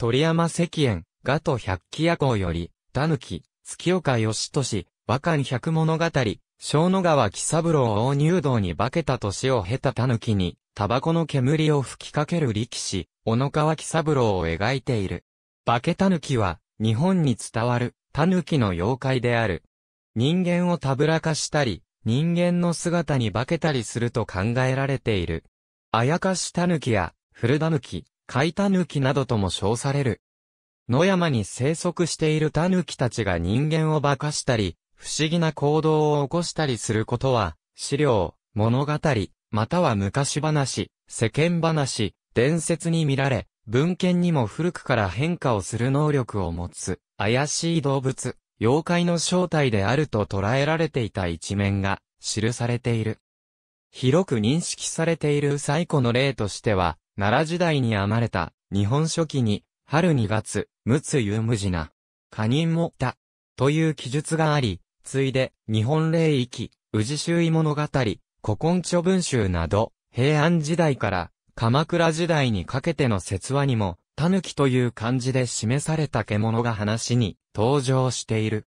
鳥山石燕、ガト百鬼夜行より、狸、月岡義俊、和漢百物語、小野川喜三郎を入道に化けた年を経た狸に、タバコの煙を吹きかける力士、小野川喜三郎を描いている。化け狸は、日本に伝わる、狸の妖怪である。人間をたぶらかしたり、人間の姿に化けたりすると考えられている。あやかし狸や、古狸、カイタヌキなどとも称される。野山に生息しているタヌキたちが人間を化かしたり、不思議な行動を起こしたりすることは、資料、物語、または昔話、世間話、伝説に見られ、文献にも古くから変化をする能力を持つ、怪しい動物、妖怪の正体であると捉えられていた一面が、記されている。広く認識されている最古の例としては、奈良時代に編まれた、日本書紀に、春2月、陸奥有無事な、他人もた、という記述があり、ついで、日本霊域、宇治周囲物語、古今著文集など、平安時代から、鎌倉時代にかけての説話にも、狸という漢字で示された獣が話に登場している。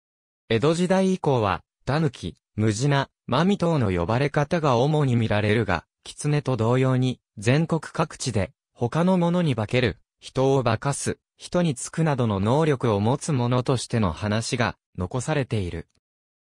江戸時代以降は、狸、無地な、マミ等の呼ばれ方が主に見られるが、狐と同様に、全国各地で、他の者に化ける、人を化かす、人につくなどの能力を持つ者としての話が、残されている。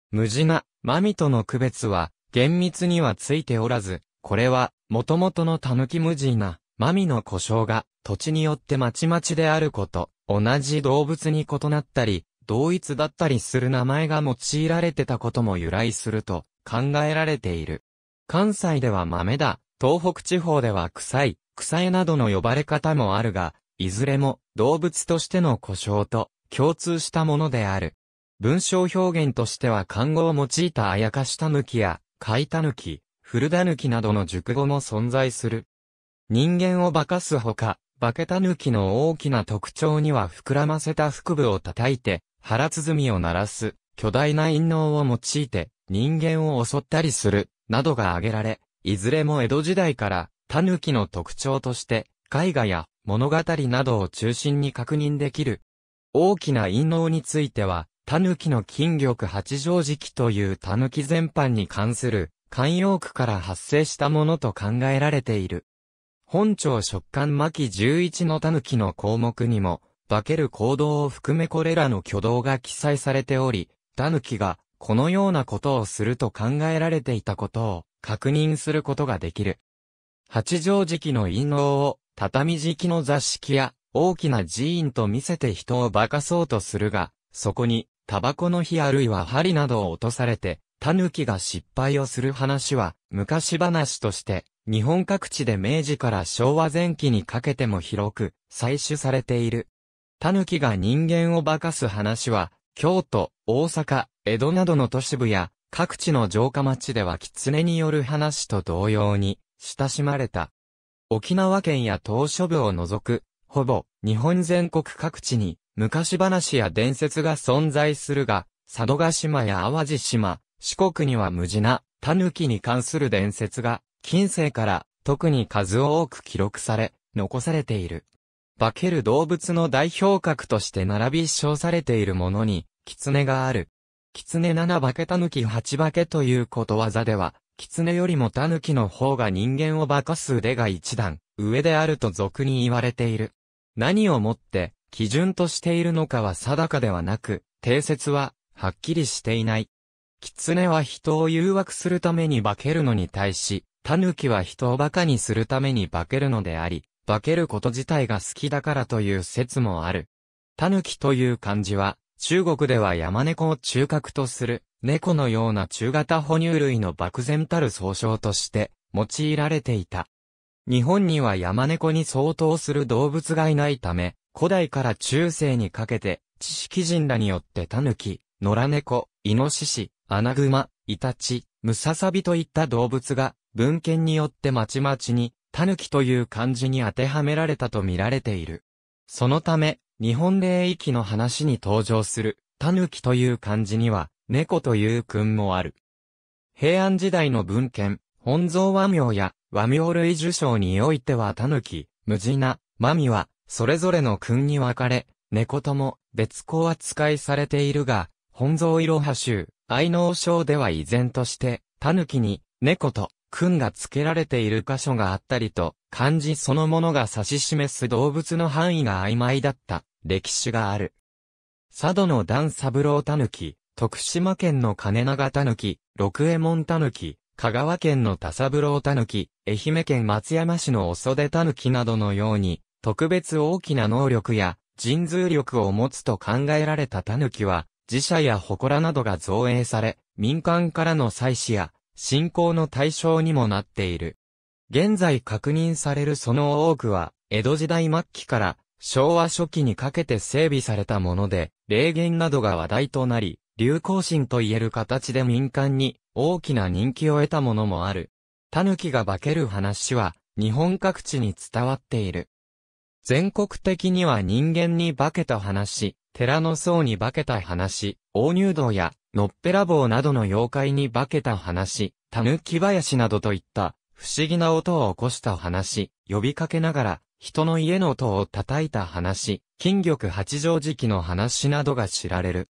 無事な、マミとの区別は、厳密にはついておらず、これは、元々のき無地な、マミの故障が、土地によってまちまちであること、同じ動物に異なったり、同一だったりする名前が用いられてたことも由来すると考えられている。関西では豆だ、東北地方では臭い、臭えなどの呼ばれ方もあるが、いずれも動物としての故障と共通したものである。文章表現としては漢語を用いたあやかした抜きや、かいた抜き、古だ抜きなどの熟語も存在する。人間を化かすほか、化けた抜きの大きな特徴には膨らませた腹部を叩いて、腹鼓を鳴らす、巨大な陰嚢を用いて、人間を襲ったりする、などが挙げられ、いずれも江戸時代から、狸の特徴として、絵画や物語などを中心に確認できる。大きな陰謀については、狸の金玉八時期という狸全般に関する慣用句から発生したものと考えられている。本庁食感巻11の狸の項目にも、化ける行動を含めこれらの挙動が記載されており、狸がこのようなことをすると考えられていたことを確認することができる。八畳敷の陰謀を畳敷の座敷や大きな寺院と見せて人を化かそうとするが、そこにタバコの火あるいは針などを落とされて、狸が失敗をする話は昔話として日本各地で明治から昭和前期にかけても広く採取されている。狸が人間を化かす話は京都、大阪、江戸などの都市部や各地の城下町では狐による話と同様に親しまれた。沖縄県や島嶼部を除く、ほぼ日本全国各地に昔話や伝説が存在するが、佐渡島や淡路島、四国には無地な狸に関する伝説が近世から特に数多く記録され、残されている。化ける動物の代表格として並び称されているものに、狐がある。狐七化け狸八化けということわざでは、狐よりも狸の方が人間を化かす腕が一段、上であると俗に言われている。何をもって、基準としているのかは定かではなく、定説は、はっきりしていない。狐は人を誘惑するために化けるのに対し、狸は人を馬鹿にするために化けるのであり、化けること自体が好きだからという説もある。狸という漢字は、中国では山猫を中核とする、猫のような中型哺乳類の漠然たる総称として用いられていた。日本には山猫に相当する動物がいないため、古代から中世にかけて、知識人らによって狸、野良猫、イノシシ、アナグマ、イタチ、ムササビといった動物が、文献によってまちまちに、狸という漢字に当てはめられたと見られている。そのため、日本霊域の話に登場する、狸という漢字には、猫という訓もある。平安時代の文献、本草和名や和名類受賞においては狸、無ジナ、マミは、それぞれの訓に分かれ、猫とも別項扱いされているが、本草色派集、愛能症では依然として、狸に、猫と、訓が付けられている箇所があったりと、漢字そのものが指し示す動物の範囲が曖昧だった歴史がある。佐渡の段三郎狸、徳島県の金長狸、六右衛門狸、香川県の田三郎狸、愛媛県松山市のお袖狸などのように、特別大きな能力や人通力を持つと考えられた狸は、自社や祠などが造営され、民間からの祭祀や信仰の対象にもなっている。現在確認されるその多くは、江戸時代末期から昭和初期にかけて整備されたもので、霊言などが話題となり、流行心といえる形で民間に大きな人気を得たものもある。狸が化ける話は日本各地に伝わっている。全国的には人間に化けた話、寺の僧に化けた話、大入道やのっぺらぼうなどの妖怪に化けた話、狸林などといった不思議な音を起こした話、呼びかけながら人の家の戸を叩いた話、金玉八条時期の話などが知られる。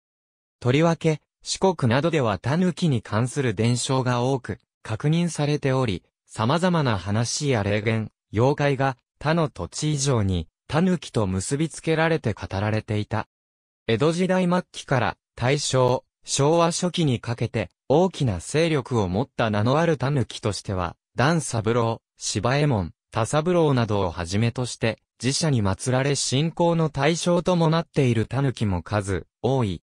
とりわけ、四国などでは狸に関する伝承が多く、確認されており、様々な話や霊言、妖怪が他の土地以上に狸と結びつけられて語られていた。江戸時代末期から大正、昭和初期にかけて大きな勢力を持った名のある狸としては、段三郎、芝右衛門、田三郎などをはじめとして、自社に祀られ信仰の対象ともなっている狸も数多い。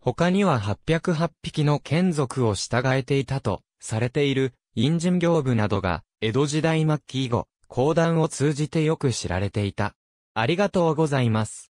他には808匹の眷属を従えていたとされている陰人行部などが江戸時代末期以後、講談を通じてよく知られていた。ありがとうございます。